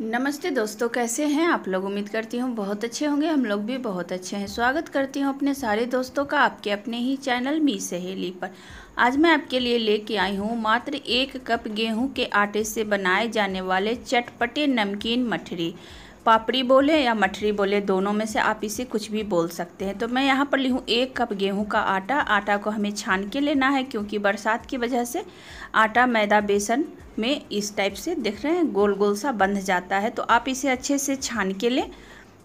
नमस्ते दोस्तों कैसे हैं आप लोग उम्मीद करती हूँ बहुत अच्छे होंगे हम लोग भी बहुत अच्छे हैं स्वागत करती हूँ अपने सारे दोस्तों का आपके अपने ही चैनल मी सहेली पर आज मैं आपके लिए लेके आई हूँ मात्र एक कप गेहूँ के आटे से बनाए जाने वाले चटपटे नमकीन मठरी पापड़ी बोले या मठरी बोले दोनों में से आप इसे कुछ भी बोल सकते हैं तो मैं यहाँ पर ली हूँ एक कप गेहूँ का आटा आटा को हमें छान के लेना है क्योंकि बरसात की वजह से आटा मैदा बेसन में इस टाइप से देख रहे हैं गोल गोल सा बंध जाता है तो आप इसे अच्छे से छान के लें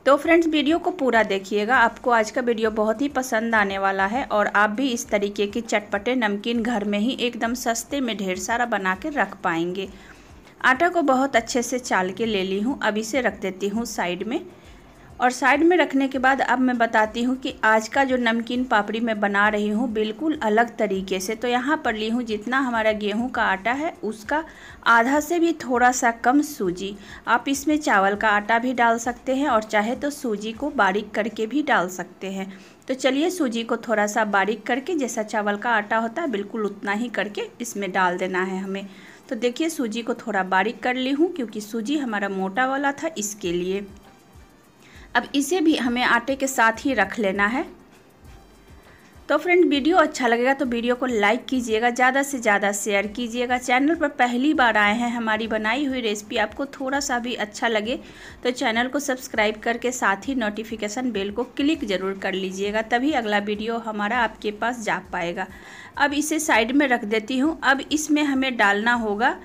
तो फ्रेंड्स वीडियो को पूरा देखिएगा आपको आज का वीडियो बहुत ही पसंद आने वाला है और आप भी इस तरीके के चटपटे नमकीन घर में ही एकदम सस्ते में ढेर सारा बना के रख पाएंगे आटा को बहुत अच्छे से चाल के ले ली हूँ अब इसे रख देती हूँ साइड में और साइड में रखने के बाद अब मैं बताती हूँ कि आज का जो नमकीन पापड़ी मैं बना रही हूँ बिल्कुल अलग तरीके से तो यहाँ पर ली हूँ जितना हमारा गेहूँ का आटा है उसका आधा से भी थोड़ा सा कम सूजी आप इसमें चावल का आटा भी डाल सकते हैं और चाहे तो सूजी को बारीक करके भी डाल सकते हैं तो चलिए सूजी को थोड़ा सा बारीक करके जैसा चावल का आटा होता है बिल्कुल उतना ही करके इसमें डाल देना है हमें तो देखिए सूजी को थोड़ा बारीक कर ली हूँ क्योंकि सूजी हमारा मोटा वाला था इसके लिए अब इसे भी हमें आटे के साथ ही रख लेना है तो फ्रेंड वीडियो अच्छा लगेगा तो वीडियो को लाइक कीजिएगा ज़्यादा से ज़्यादा शेयर कीजिएगा चैनल पर पहली बार आए हैं हमारी बनाई हुई रेसिपी आपको थोड़ा सा भी अच्छा लगे तो चैनल को सब्सक्राइब करके साथ ही नोटिफिकेशन बेल को क्लिक ज़रूर कर लीजिएगा तभी अगला वीडियो हमारा आपके पास जा पाएगा अब इसे साइड में रख देती हूँ अब इसमें हमें डालना होगा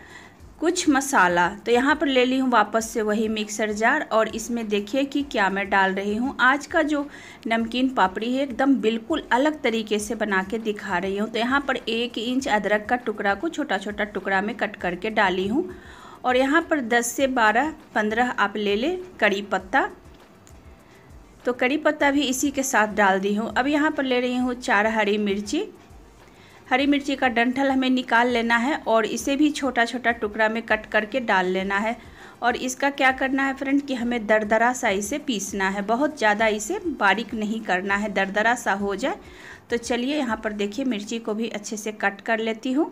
कुछ मसाला तो यहाँ पर ले ली हूँ वापस से वही मिक्सर जार और इसमें देखिए कि क्या मैं डाल रही हूँ आज का जो नमकीन पापड़ी है एकदम बिल्कुल अलग तरीके से बना के दिखा रही हूँ तो यहाँ पर एक इंच अदरक का टुकड़ा को छोटा छोटा टुकड़ा में कट करके डाली हूँ और यहाँ पर 10 से 12 15 आप ले लें कड़ी पत्ता तो कड़ी पत्ता भी इसी के साथ डाल दी हूँ अब यहाँ पर ले रही हूँ चार हरी मिर्ची हरी मिर्ची का डंठल हमें निकाल लेना है और इसे भी छोटा छोटा टुकड़ा में कट करके डाल लेना है और इसका क्या करना है फ्रेंड कि हमें दरदरा सा इसे पीसना है बहुत ज़्यादा इसे बारीक नहीं करना है दरदरा सा हो जाए तो चलिए यहाँ पर देखिए मिर्ची को भी अच्छे से कट कर लेती हूँ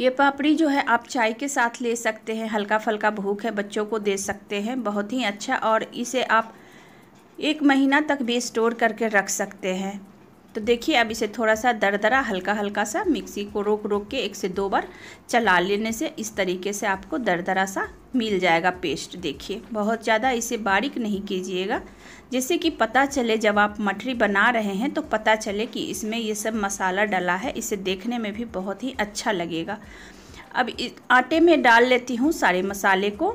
ये पापड़ी जो है आप चाय के साथ ले सकते हैं हल्का फल्का भूख है बच्चों को दे सकते हैं बहुत ही अच्छा और इसे आप एक महीना तक भी स्टोर करके रख सकते हैं तो देखिए अब इसे थोड़ा सा दरदरा हल्का हल्का सा मिक्सी को रोक रोक के एक से दो बार चला लेने से इस तरीके से आपको दरदरा सा मिल जाएगा पेस्ट देखिए बहुत ज़्यादा इसे बारीक नहीं कीजिएगा जैसे कि पता चले जब आप मठरी बना रहे हैं तो पता चले कि इसमें ये सब मसाला डला है इसे देखने में भी बहुत ही अच्छा लगेगा अब आटे में डाल लेती हूँ सारे मसाले को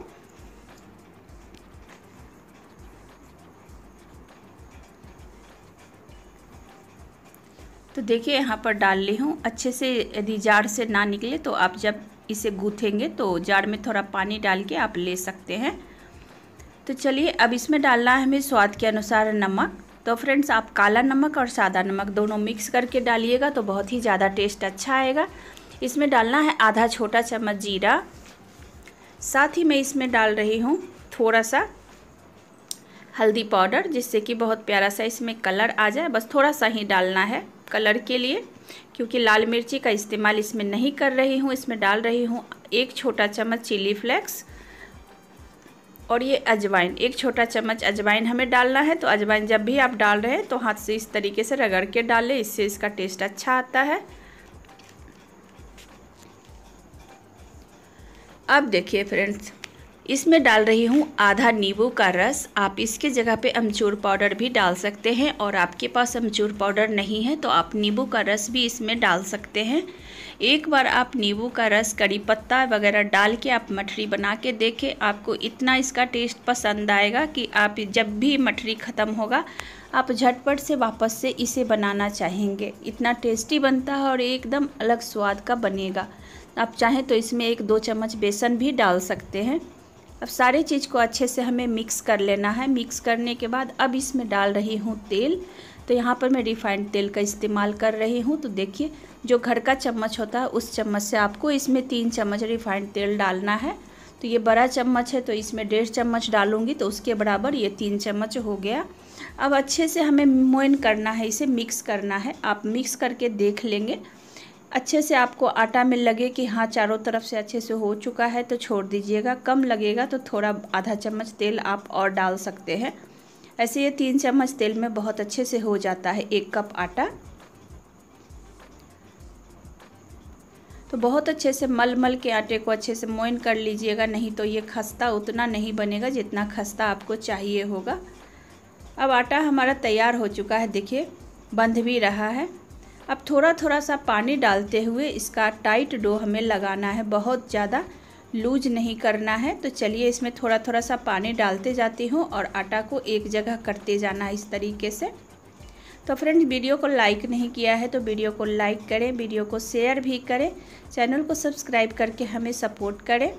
तो देखिए यहाँ पर डाल ली हूँ अच्छे से यदि जार से ना निकले तो आप जब इसे गूथेंगे तो जार में थोड़ा पानी डाल के आप ले सकते हैं तो चलिए अब इसमें डालना है हमें स्वाद के अनुसार नमक तो फ्रेंड्स आप काला नमक और सादा नमक दोनों मिक्स करके डालिएगा तो बहुत ही ज़्यादा टेस्ट अच्छा आएगा इसमें डालना है आधा छोटा चम्मच जीरा साथ ही मैं इसमें डाल रही हूँ थोड़ा सा हल्दी पाउडर जिससे कि बहुत प्यारा सा इसमें कलर आ जाए बस थोड़ा सा ही डालना है कलर के लिए क्योंकि लाल मिर्ची का इस्तेमाल इसमें नहीं कर रही हूँ इसमें डाल रही हूँ एक छोटा चम्मच चिली फ्लेक्स और ये अजवाइन एक छोटा चम्मच अजवाइन हमें डालना है तो अजवाइन जब भी आप डाल रहे हैं तो हाथ से इस तरीके से रगड़ के डालें इससे इसका टेस्ट अच्छा आता है अब देखिए फ्रेंड्स इसमें डाल रही हूँ आधा नींबू का रस आप इसके जगह पे अमचूर पाउडर भी डाल सकते हैं और आपके पास अमचूर पाउडर नहीं है तो आप नींबू का रस भी इसमें डाल सकते हैं एक बार आप नींबू का रस करी पत्ता वगैरह डाल के आप मठरी बना के देखें आपको इतना इसका टेस्ट पसंद आएगा कि आप जब भी मठरी ख़त्म होगा आप झटपट से वापस से इसे बनाना चाहेंगे इतना टेस्टी बनता है और एकदम अलग स्वाद का बनेगा आप चाहें तो इसमें एक दो चम्मच बेसन भी डाल सकते हैं अब सारे चीज़ को अच्छे से हमें मिक्स कर लेना है मिक्स करने के बाद अब इसमें डाल रही हूँ तेल तो यहाँ पर मैं रिफाइंड तेल का इस्तेमाल कर रही हूँ तो देखिए जो घर का चम्मच होता है उस चम्मच से आपको इसमें तीन चम्मच रिफाइंड तेल डालना है तो ये बड़ा चम्मच है तो इसमें डेढ़ चम्मच डालूंगी तो उसके बराबर ये तीन चम्मच हो गया अब अच्छे से हमें मोइन करना है इसे मिक्स करना है आप मिक्स करके देख लेंगे अच्छे से आपको आटा में लगे कि हाँ चारों तरफ से अच्छे से हो चुका है तो छोड़ दीजिएगा कम लगेगा तो थोड़ा आधा चम्मच तेल आप और डाल सकते हैं ऐसे ये तीन चम्मच तेल में बहुत अच्छे से हो जाता है एक कप आटा तो बहुत अच्छे से मल मल के आटे को अच्छे से मोइन कर लीजिएगा नहीं तो ये खस्ता उतना नहीं बनेगा जितना खस्ता आपको चाहिए होगा अब आटा हमारा तैयार हो चुका है देखिए बंध भी रहा है अब थोड़ा थोड़ा सा पानी डालते हुए इसका टाइट डो हमें लगाना है बहुत ज़्यादा लूज नहीं करना है तो चलिए इसमें थोड़ा थोड़ा सा पानी डालते जाती हूँ और आटा को एक जगह करते जाना है इस तरीके से तो फ्रेंड्स वीडियो को लाइक नहीं किया है तो वीडियो को लाइक करें वीडियो को शेयर भी करें चैनल को सब्सक्राइब करके हमें सपोर्ट करें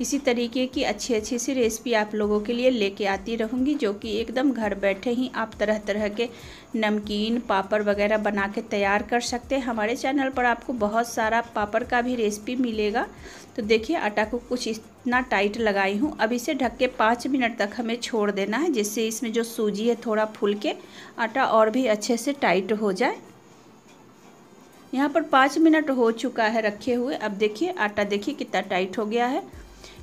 इसी तरीके की अच्छी अच्छी सी रेसिपी आप लोगों के लिए लेके आती रहूँगी जो कि एकदम घर बैठे ही आप तरह तरह के नमकीन पापड़ वगैरह बना के तैयार कर सकते हैं हमारे चैनल पर आपको बहुत सारा पापड़ का भी रेसिपी मिलेगा तो देखिए आटा को कुछ इतना टाइट लगाई हूँ अब इसे ढक के पाँच मिनट तक हमें छोड़ देना है जिससे इसमें जो सूजी है थोड़ा फूल के आटा और भी अच्छे से टाइट हो जाए यहाँ पर पाँच मिनट हो चुका है रखे हुए अब देखिए आटा देखिए कितना टाइट हो गया है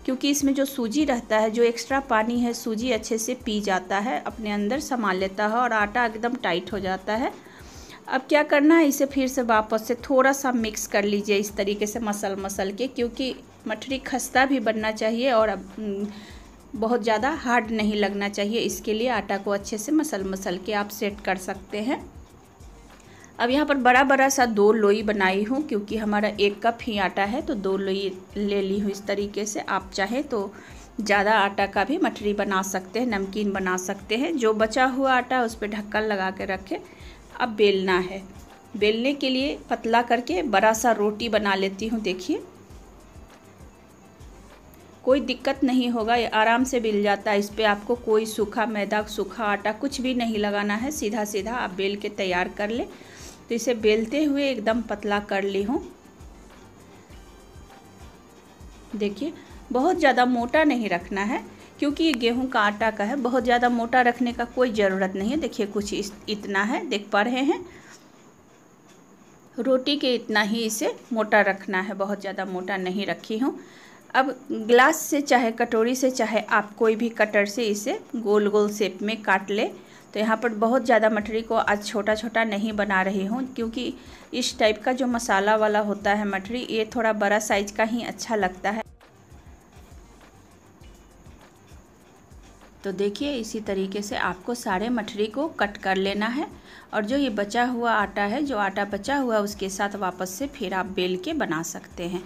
क्योंकि इसमें जो सूजी रहता है जो एक्स्ट्रा पानी है सूजी अच्छे से पी जाता है अपने अंदर संभाल लेता है और आटा एकदम टाइट हो जाता है अब क्या करना है इसे फिर से वापस से थोड़ा सा मिक्स कर लीजिए इस तरीके से मसल मसल के क्योंकि मठरी खस्ता भी बनना चाहिए और अब हम्म, बहुत ज़्यादा हार्ड नहीं लगना चाहिए इसके लिए आटा को अच्छे से मसल मसल के आप सेट कर सकते हैं अब यहाँ पर बड़ा बड़ा सा दो लोई बनाई हूँ क्योंकि हमारा एक कप ही आटा है तो दो लोई ले ली हूँ इस तरीके से आप चाहें तो ज़्यादा आटा का भी मठरी बना सकते हैं नमकीन बना सकते हैं जो बचा हुआ आटा उस पर ढक्कन लगा के रखें अब बेलना है बेलने के लिए पतला करके बड़ा सा रोटी बना लेती हूँ देखिए कोई दिक्कत नहीं होगा ये आराम से बिल जाता है इस पर आपको कोई सूखा मैदा सूखा आटा कुछ भी नहीं लगाना है सीधा सीधा आप बेल के तैयार कर लें तो इसे बेलते हुए एकदम पतला कर ली हूँ देखिए बहुत ज़्यादा मोटा नहीं रखना है क्योंकि ये गेहूं का आटा का है बहुत ज़्यादा मोटा रखने का कोई ज़रूरत नहीं है देखिए कुछ इस इतना है देख पा रहे हैं रोटी के इतना ही इसे मोटा रखना है बहुत ज़्यादा मोटा नहीं रखी हूँ अब ग्लास से चाहे कटोरी से चाहे आप कोई भी कटर से इसे गोल गोल शेप में काट ले तो यहाँ पर बहुत ज़्यादा मटरी को आज छोटा छोटा नहीं बना रही हूँ क्योंकि इस टाइप का जो मसाला वाला होता है मटरी ये थोड़ा बड़ा साइज का ही अच्छा लगता है तो देखिए इसी तरीके से आपको सारे मठरी को कट कर लेना है और जो ये बचा हुआ आटा है जो आटा बचा हुआ उसके साथ वापस से फिर आप बेल के बना सकते हैं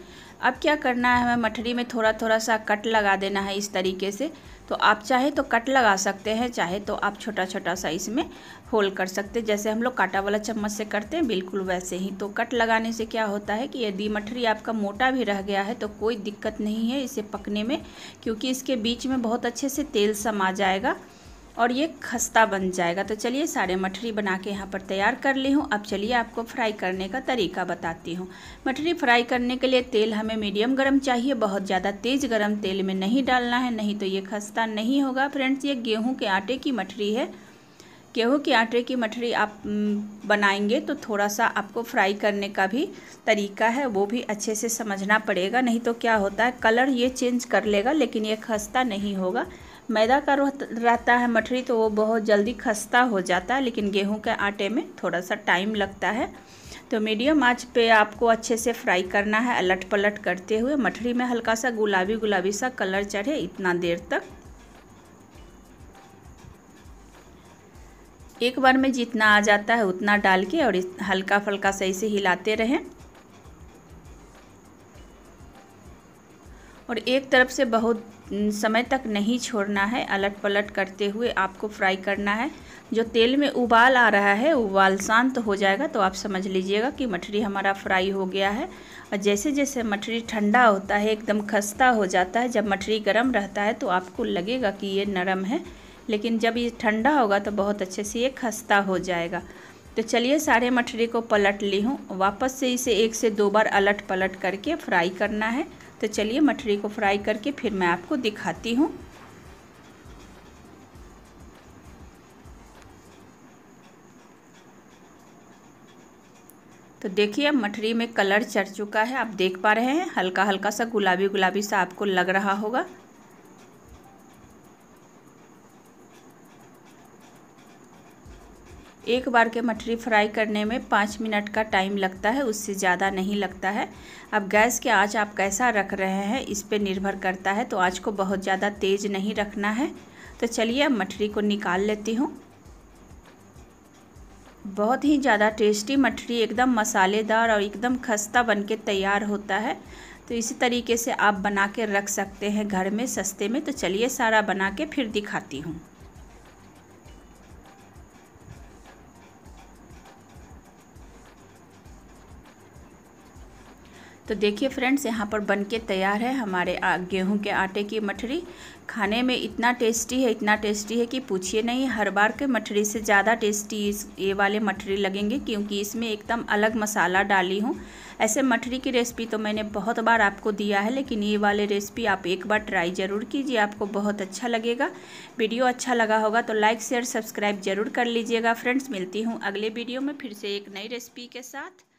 अब क्या करना है हमें मठरी में थोड़ा थोड़ा सा कट लगा देना है इस तरीके से तो आप चाहे तो कट लगा सकते हैं चाहे तो आप छोटा छोटा सा इसमें होल कर सकते हैं जैसे हम लोग कांटा वाला चम्मच से करते हैं बिल्कुल वैसे ही तो कट लगाने से क्या होता है कि यदि मठरी आपका मोटा भी रह गया है तो कोई दिक्कत नहीं है इसे पकने में क्योंकि इसके बीच में बहुत अच्छे से तेल समा जाएगा और ये खस्ता बन जाएगा तो चलिए सारे मठरी बना के यहाँ पर तैयार कर ली हूँ अब चलिए आपको फ्राई करने का तरीका बताती हूँ मठरी फ्राई करने के लिए तेल हमें मीडियम गर्म चाहिए बहुत ज़्यादा तेज़ गर्म तेल में नहीं डालना है नहीं तो ये खस्ता नहीं होगा फ्रेंड्स ये गेहूँ के आटे की मठरी है गेहूँ के आटे की मठरी आप बनाएंगे तो थोड़ा सा आपको फ्राई करने का भी तरीका है वो भी अच्छे से समझना पड़ेगा नहीं तो क्या होता है कलर ये चेंज कर लेगा लेकिन ये खस्ता नहीं होगा मैदा का रहता है मठरी तो वो बहुत जल्दी खस्ता हो जाता है लेकिन गेहूं के आटे में थोड़ा सा टाइम लगता है तो मीडियम आंच पे आपको अच्छे से फ्राई करना है अलट पलट करते हुए मठरी में हल्का सा गुलाबी गुलाबी सा कलर चढ़े इतना देर तक एक बार में जितना आ जाता है उतना डाल के और हल्का फुल्का सही से हिलाते रहें और एक तरफ से बहुत समय तक नहीं छोड़ना है अलट पलट करते हुए आपको फ्राई करना है जो तेल में उबाल आ रहा है उबाल शांत तो हो जाएगा तो आप समझ लीजिएगा कि मछली हमारा फ्राई हो गया है और जैसे जैसे मछली ठंडा होता है एकदम खस्ता हो जाता है जब मछली गर्म रहता है तो आपको लगेगा कि ये नरम है लेकिन जब ये ठंडा होगा तो बहुत अच्छे से ये खस्ता हो जाएगा तो चलिए सारे मछली को पलट ली हूँ वापस से इसे एक से दो बार अलट पलट करके फ्राई करना है तो चलिए मठरी को फ्राई करके फिर मैं आपको दिखाती हूँ तो देखिए अब मठरी में कलर चढ़ चुका है आप देख पा रहे हैं हल्का हल्का सा गुलाबी गुलाबी सा आपको लग रहा होगा एक बार के मठरी फ्राई करने में पाँच मिनट का टाइम लगता है उससे ज़्यादा नहीं लगता है अब गैस के आँच आप कैसा रख रहे हैं इस पर निर्भर करता है तो आँच को बहुत ज़्यादा तेज़ नहीं रखना है तो चलिए अब मठरी को निकाल लेती हूँ बहुत ही ज़्यादा टेस्टी मठरी एकदम मसालेदार और एकदम खस्ता बन के तैयार होता है तो इसी तरीके से आप बना के रख सकते हैं घर में सस्ते में तो चलिए सारा बना के फिर दिखाती हूँ तो देखिए फ्रेंड्स यहाँ पर बन के तैयार है हमारे गेहूं के आटे की मठरी खाने में इतना टेस्टी है इतना टेस्टी है कि पूछिए नहीं हर बार के मठरी से ज़्यादा टेस्टी इस ये वाले मठरी लगेंगे क्योंकि इसमें एकदम अलग मसाला डाली हूँ ऐसे मठरी की रेसिपी तो मैंने बहुत बार आपको दिया है लेकिन ये वाले रेसिपी आप एक बार ट्राई ज़रूर कीजिए आपको बहुत अच्छा लगेगा वीडियो अच्छा लगा होगा तो लाइक शेयर सब्सक्राइब ज़रूर कर लीजिएगा फ्रेंड्स मिलती हूँ अगले वीडियो में फिर से एक नई रेसिपी के साथ